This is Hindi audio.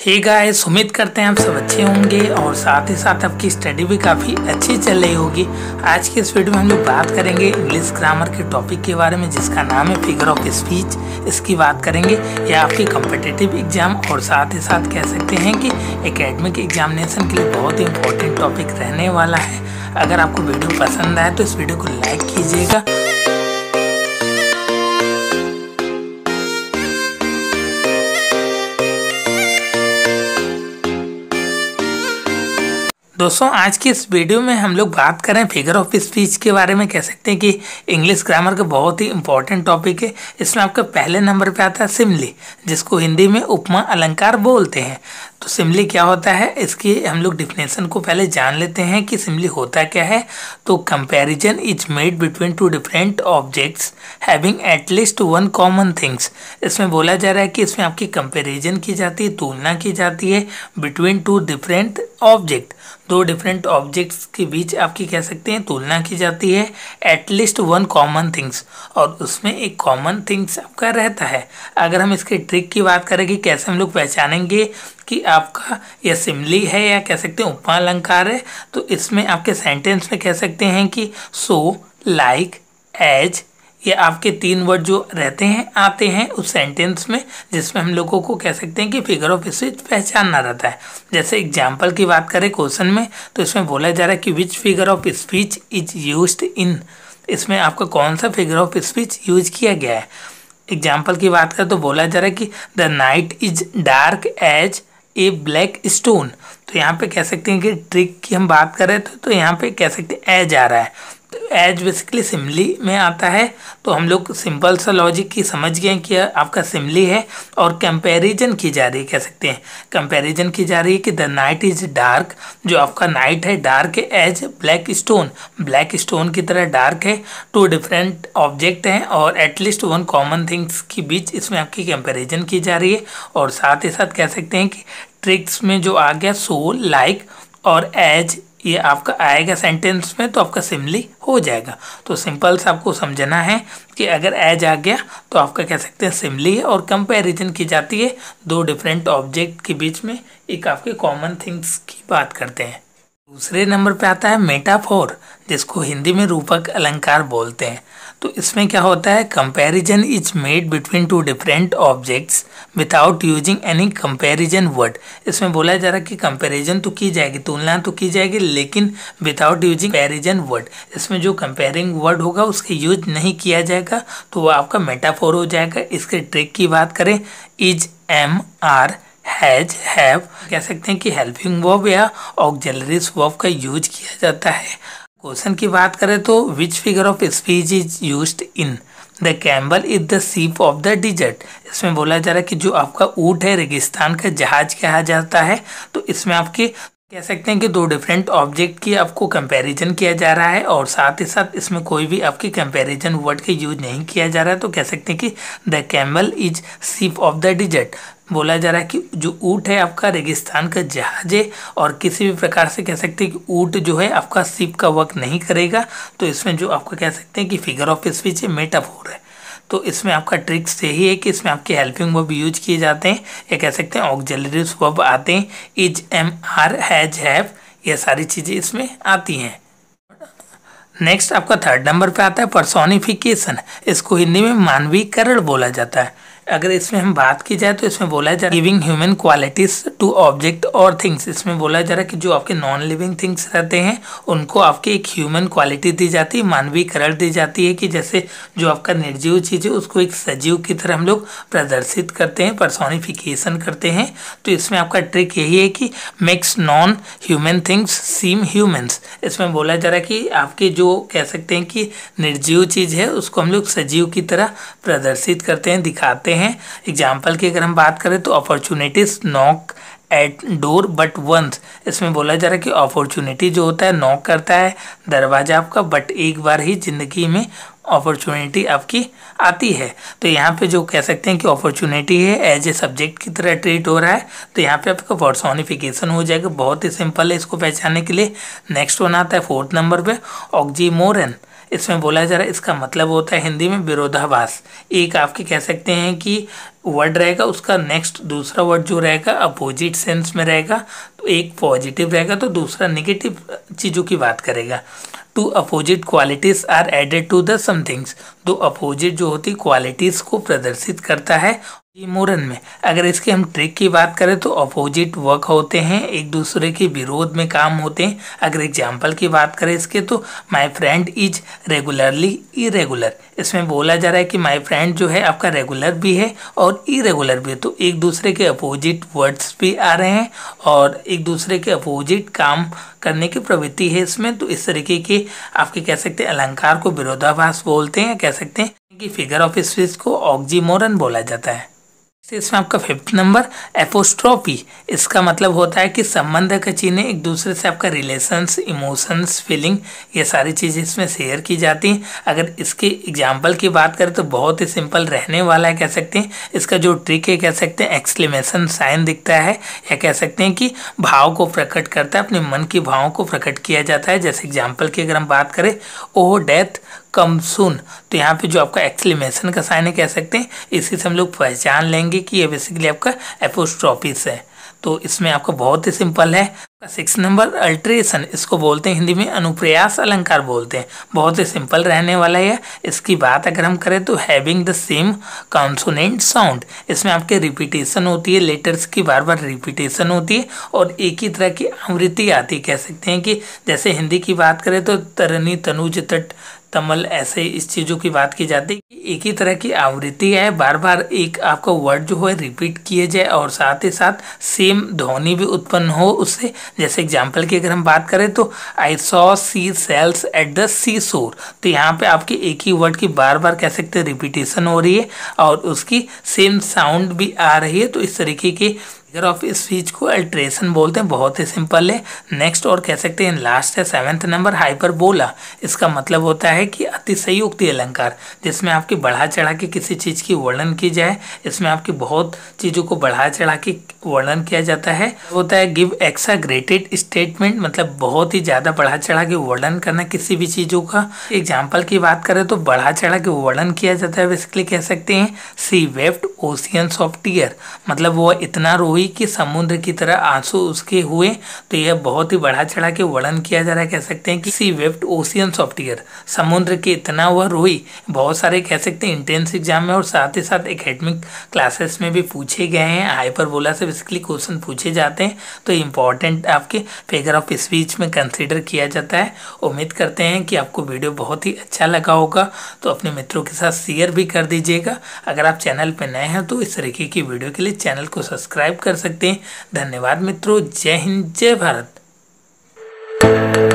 हे गाइस उम्मीद करते हैं आप सब अच्छे होंगे और साथ ही साथ आपकी स्टडी भी काफ़ी अच्छी चल रही होगी आज के इस वीडियो में हम लोग बात करेंगे इंग्लिश ग्रामर के टॉपिक के बारे में जिसका नाम है फिगर ऑफ स्पीच इसकी बात करेंगे या आपकी कम्पिटेटिव एग्जाम और साथ ही साथ कह सकते हैं कि एकेडमिक एग्जामिनेशन के लिए बहुत ही इंपॉर्टेंट टॉपिक रहने वाला है अगर आपको वीडियो पसंद आए तो इस वीडियो को लाइक कीजिएगा दोस्तों आज की इस वीडियो में हम लोग बात करें फिगर ऑफ स्पीच के बारे में कह सकते हैं कि इंग्लिश ग्रामर का बहुत ही इंपॉर्टेंट टॉपिक है इसमें आपका पहले नंबर पे आता है सिमली जिसको हिंदी में उपमा अलंकार बोलते हैं तो सिमली क्या होता है इसकी हम लोग डिफिनेशन को पहले जान लेते हैं कि सिमली होता क्या है तो comparison is made between two different objects having at least one common things इसमें बोला जा रहा है कि इसमें आपकी कंपेरिजन की जाती है तुलना की जाती है बिटवीन टू डिफरेंट ऑब्जेक्ट दो डिफरेंट ऑब्जेक्ट्स के बीच आपकी कह सकते हैं तुलना की जाती है एटलीस्ट वन कॉमन थिंग्स और उसमें एक कॉमन थिंग्स आपका रहता है अगर हम इसके ट्रिक की बात करें कि कैसे हम लोग पहचानेंगे कि आपका यह सिमली है या कह सकते हैं उपमा अलंकार है तो इसमें आपके सेंटेंस में कह सकते हैं कि सो लाइक एज ये आपके तीन वर्ड जो रहते हैं आते हैं उस सेंटेंस में जिसमें हम लोगों को कह सकते हैं कि फिगर ऑफ स्पीच पहचानना रहता है जैसे एग्जाम्पल की बात करें क्वेश्चन में तो इसमें बोला जा रहा है कि which figure of speech is use in इसमें आपका कौन सा फिगर ऑफ स्पीच यूज किया गया है एग्जाम्पल की बात करें तो बोला जा रहा है कि the night is dark as a black stone तो यहाँ पे कह सकते हैं कि ट्रिक की हम बात करें तो, तो यहाँ पे कह सकते हैं एज आ रहा है एज बेसिकली सिमली में आता है तो हम लोग सिंपल सा लॉजिक की समझ गए कि आपका सिमली है और कंपैरिजन की जा रही है कह सकते हैं कंपैरिजन की जा रही है कि द नाइट इज़ डार्क जो आपका नाइट है dark as black stone black stone की तरह डार्क है टू डिफरेंट ऑब्जेक्ट हैं और एटलीस्ट वन कॉमन थिंग्स के बीच इसमें आपकी कंपेरिजन की जा रही है और साथ ही साथ कह सकते हैं कि ट्रिक्स में जो आ गया सो लाइक और एज ये आपका आएगा सेंटेंस में तो आपका सिमली हो जाएगा तो सिंपल से आपको समझना है कि अगर एज आ गया तो आपका कह सकते हैं सिमली है और कंपैरिजन की जाती है दो डिफरेंट ऑब्जेक्ट के बीच में एक आपके कॉमन थिंग्स की बात करते हैं दूसरे नंबर पे आता है मेटाफोर जिसको हिंदी में रूपक अलंकार बोलते हैं तो इसमें क्या होता है comparison is made between two different objects without using any comparison word इसमें बोला जा रहा है कि कंपैरिजन तो की जाएगी तुलना तो की जाएगी लेकिन विदाउट यूजिंग कंपैरिजन वर्ड इसमें जो कंपेयरिंग वर्ड होगा उसके यूज नहीं किया जाएगा तो वो आपका मेटाफोर हो जाएगा इसके ट्रिक की बात करें is am are has have कह सकते हैं कि हेल्पिंग वर्ब या ऑक्जलरीज वर्ब का यूज किया जाता है क्वेश्चन की बात करें तो which figure of speech is use in the camel is the ship of the desert इसमें बोला जा रहा है कि जो आपका ऊट है रेगिस्तान का जहाज कहा जाता है तो इसमें आपके कह सकते हैं कि दो डिफरेंट ऑब्जेक्ट की आपको कंपैरिजन किया जा रहा है और साथ ही साथ इसमें कोई भी आपकी कंपैरिजन वर्ड का यूज नहीं किया जा रहा है तो कह सकते हैं कि the camel is ship of the desert बोला जा रहा है कि जो ऊँट है आपका रेगिस्तान का जहाज है और किसी भी प्रकार से कह सकते हैं कि ऊँट जो है आपका सीप का वर्क नहीं करेगा तो इसमें जो आपका कह सकते हैं कि फिगर ऑफ स्पीच है मेटअप हो रहा है तो इसमें आपका ट्रिक्स यही है कि इसमें आपके हेल्पिंग वर्ब यूज किए जाते हैं या कह सकते हैं ऑक्जलरी वर्ब आते हैं is am are has have ये सारी चीज़ें इसमें आती हैं नेक्स्ट आपका थर्ड नंबर पे आता है परसोनिफिकेशन इसको हिंदी में मानवीकरण बोला जाता है अगर इसमें हम बात की जाए तो इसमें बोला जा रहा living human qualities to object और थिंग्स इसमें बोला जा रहा है कि जो आपके नॉन लिविंग थिंग्स रहते हैं उनको आपकी एक ह्यूमन क्वालिटी दी जाती है मानवीकरण दी जाती है कि जैसे जो आपका निर्जीव चीज़ है उसको एक सजीव की तरह हम लोग प्रदर्शित करते हैं पर्सोनिफिकेशन करते हैं तो इसमें आपका ट्रिक यही है कि makes non human things seem humans इसमें बोला जा रहा है कि आपके जो कह सकते हैं कि निर्जीव चीज़ है उसको हम लोग सजीव की तरह प्रदर्शित करते हैं दिखाते हैं करते हैं एग्जाम्पल की अगर हम बात करें तो opportunities knock at door but once इसमें बोला जा रहा है कि अपॉर्चुनिटी जो होता है नॉक करता है दरवाज़ा आपका बट एक बार ही ज़िंदगी में अपॉर्चुनिटी आपकी आती है तो यहाँ पे जो कह सकते हैं कि अपॉर्चुनिटी है एज ए सब्जेक्ट की तरह ट्रीट हो रहा है तो यहाँ पे आपका वर्सोनिफिकेशन हो जाएगा बहुत ही सिंपल है इसको पहचानने के लिए नेक्स्ट वन आता है फोर्थ नंबर पे ऑक्जीमोरन इसमें बोला जा रहा है इसका मतलब होता है हिंदी में विरोधाभास एक आपके कह सकते हैं कि वर्ड रहेगा उसका नेक्स्ट दूसरा वर्ड जो रहेगा अपोजिट सेंस में रहेगा तो एक पॉजिटिव रहेगा तो दूसरा निगेटिव चीज़ों की बात करेगा two opposite qualities are added to the somethings दो अपोजिट जो होती क्वालिटीज़ को प्रदर्शित करता है मोरन में अगर इसके हम ट्रिक की बात करें तो अपोजिट वर्क होते हैं एक दूसरे के विरोध में काम होते हैं अगर एग्जाम्पल की बात करें इसके तो my friend is regularly irregular इसमें बोला जा रहा है कि माय फ्रेंड जो है आपका रेगुलर भी है और इरेगुलर भी है तो एक दूसरे के अपोजिट वर्ड्स भी आ रहे हैं और एक दूसरे के अपोजिट काम करने की प्रवृत्ति है इसमें तो इस तरीके के आपके कह सकते हैं अलंकार को विरोधाभास बोलते हैं कह सकते हैं कि फिगर ऑफ स्पीच को ऑक्जीमोरन बोला जाता है इसमें आपका फिफ्थ नंबर एपोस्ट्रॉफी इसका मतलब होता है कि संबंध का चिन्ह एक दूसरे से आपका रिलेशंस इमोशंस फीलिंग ये सारी चीज़ें इसमें शेयर की जाती हैं अगर इसके एग्जाम्पल की बात करें तो बहुत ही सिंपल रहने वाला है कह सकते हैं इसका जो ट्रिक है कह सकते हैं एक्सक्लेमेशन साइन दिखता है या कह सकते हैं कि भाव को प्रकट करता है अपने मन की भावों को प्रकट किया जाता है जैसे एग्जाम्पल की अगर हम बात करें ओ oh, डेथ कम सुन तो यहाँ पे जो आपका एक्सलिमेशन का साइन है कह सकते हैं इसी से हम लोग पहचान लेंगे कि ये बेसिकली आपका एपोस्ट्रॉपिस है तो इसमें आपका बहुत ही सिंपल है सिक्स नंबर अल्ट्रेशन इसको बोलते हैं हिंदी में अनुप्रयास अलंकार बोलते हैं बहुत ही सिंपल रहने वाला है इसकी बात अगर हम करें तो having the same consonant sound इसमें आपके रिपीटेशन होती है लेटर्स की बार बार रिपीटेशन होती है और एक ही तरह की आवृत्ति आती है कह सकते हैं कि जैसे हिंदी की बात करें तो तरनी तनुज तट तमल ऐसे इस चीज़ों की बात की जाती है एक ही तरह की आवृत्ति है बार बार एक आपका वर्ड जो है रिपीट किए जाए और साथ ही साथ सेम ध्वनि भी उत्पन्न हो उससे जैसे एग्जांपल की अगर हम बात करें तो I saw sea shells at the sea shore तो यहाँ पे आपके एक ही वर्ड की बार बार कह सकते हैं रिपीटेशन हो रही है और उसकी सेम साउंड भी आ रही है तो इस तरीके की मेजर ऑफ स्पीच को अल्ट्रेशन बोलते हैं बहुत ही सिंपल है नेक्स्ट और कह सकते हैं लास्ट है सेवेंथ नंबर हाइपरबोला इसका मतलब होता है कि अतिशयोक्ति अलंकार जिसमें आपकी बढ़ा चढ़ा के किसी चीज़ की वर्णन की जाए इसमें आपकी बहुत चीज़ों को बढ़ा चढ़ा के वर्णन किया जाता है होता है गिव एक्साग्रेटेड स्टेटमेंट मतलब बहुत ही ज़्यादा बढ़ा चढ़ा के वर्णन करना किसी भी चीज़ों का एग्जाम्पल की बात करें तो बढ़ा चढ़ा के वर्णन किया जाता है बेसिकली कह सकते हैं she wept oceans of tear मतलब वो इतना रोई हुई कि समुद्र की तरह आंसू उसके हुए तो यह बहुत ही बढ़ा चढ़ा के वर्णन किया जा रहा है कह सकते हैं कि सी वेफ्ट ओशियन सॉफ्टवेयर समुद्र के इतना वह रोई बहुत सारे कह सकते हैं इंटेंस एग्जाम में और साथ ही साथ एकेडमिक क्लासेस में भी पूछे गए हैं हाइपरबोला से बेसिकली क्वेश्चन पूछे जाते हैं तो इंपॉर्टेंट आपके फिगर ऑफ स्पीच में कंसिडर किया जाता है उम्मीद करते हैं कि आपको वीडियो बहुत ही अच्छा लगा होगा तो अपने मित्रों के साथ शेयर भी कर दीजिएगा अगर आप चैनल पर नए हैं तो इस तरीके की वीडियो के लिए चैनल को सब्सक्राइब कर कर सकते हैं धन्यवाद मित्रों जय हिंद जय भारत